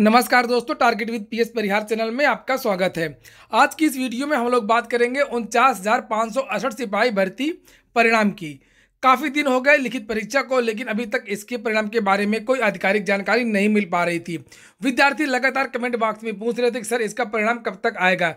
नमस्कार दोस्तों Target with PS Parihar channel में आपका स्वागत है आज की इस वीडियो में हम लोग बात करेंगे उनचास हज़ार पाँच सौ अड़सठ सिपाही भर्ती परिणाम की काफ़ी दिन हो गए लिखित परीक्षा को लेकिन अभी तक इसके परिणाम के बारे में कोई आधिकारिक जानकारी नहीं मिल पा रही थी विद्यार्थी लगातार कमेंट बॉक्स में पूछ रहे थे कि सर इसका परिणाम कब तक आएगा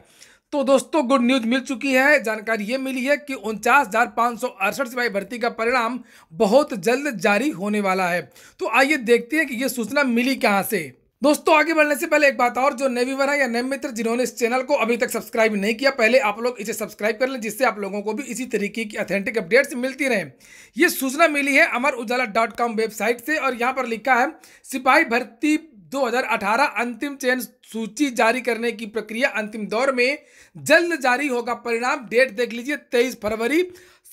तो दोस्तों गुड न्यूज मिल चुकी है जानकारी ये मिली है कि उनचास हज़ार पाँच सौ अड़सठ सिपाही भर्ती का परिणाम बहुत जल्द जारी होने वाला है तो आइए देखते हैं कि ये सूचना मिली कहाँ से दोस्तों आगे बढ़ने से पहले एक बात और जो नेवी वन है या नव मित्र जिन्होंने इस चैनल को अभी तक सब्सक्राइब नहीं किया पहले आप लोग इसे सब्सक्राइब कर लें जिससे आप लोगों को भी इसी तरीके की अथेंटिक अपडेट्स मिलती रहें ये सूचना मिली है Amar Ujala dot com website से और यहाँ पर लिखा है सिपाही भर्ती 2018 अंतिम चयन सूची जारी करने की प्रक्रिया अंतिम दौर में जल्द जारी होगा परिणाम डेट देख लीजिए 23 फरवरी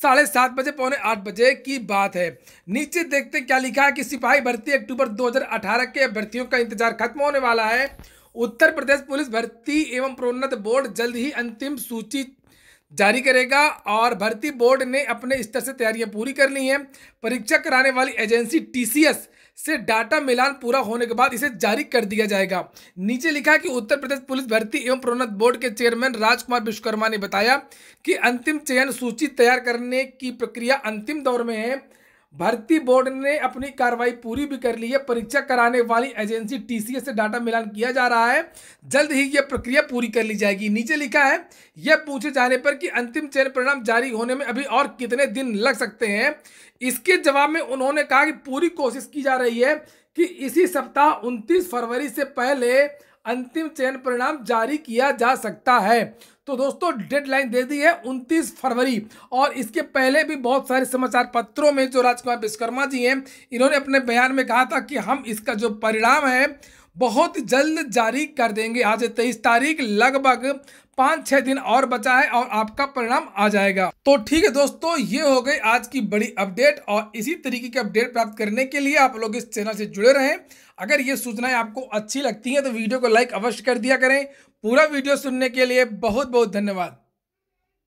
साढ़े सात बजे पौने आठ बजे की बात है नीचे देखते क्या लिखा है कि सिपाही भर्ती अक्टूबर 2018 के भर्तियों का इंतजार खत्म होने वाला है उत्तर प्रदेश पुलिस भर्ती एवं प्रोन्नत बोर्ड जल्द ही अंतिम सूची जारी करेगा और भर्ती बोर्ड ने अपने स्तर से तैयारियां पूरी कर ली हैं परीक्षा कराने वाली एजेंसी टीसीएस से डाटा मिलान पूरा होने के बाद इसे जारी कर दिया जाएगा नीचे लिखा है कि उत्तर प्रदेश पुलिस भर्ती एवं प्रोन्नत बोर्ड के चेयरमैन राजकुमार विश्वकर्मा ने बताया कि अंतिम चयन सूची तैयार करने की प्रक्रिया अंतिम दौर में है भर्ती बोर्ड ने अपनी कार्रवाई पूरी भी कर ली है परीक्षा कराने वाली एजेंसी टीसीएस से डाटा मिलान किया जा रहा है जल्द ही यह प्रक्रिया पूरी कर ली जाएगी नीचे लिखा है यह पूछे जाने पर कि अंतिम चयन परिणाम जारी होने में अभी और कितने दिन लग सकते हैं इसके जवाब में उन्होंने कहा कि पूरी कोशिश की जा रही है कि इसी सप्ताह उनतीस फरवरी से पहले अंतिम चयन परिणाम जारी किया जा सकता है तो दोस्तों डेडलाइन दे दी है 29 फरवरी और इसके पहले भी बहुत सारे समाचार पत्रों में जो राजकुमार विश्वकर्मा जी हैं इन्होंने अपने बयान में कहा था कि हम इसका जो परिणाम है बहुत जल्द जारी कर देंगे आज तेईस तारीख लगभग पाँच छह दिन और बचा है और आपका परिणाम आ जाएगा तो ठीक है दोस्तों ये हो गई आज की बड़ी अपडेट और इसी तरीके की अपडेट प्राप्त करने के लिए आप लोग इस चैनल से जुड़े रहें अगर ये सूचनाएं आपको अच्छी लगती हैं तो वीडियो को लाइक अवश्य कर दिया करें पूरा वीडियो सुनने के लिए बहुत बहुत धन्यवाद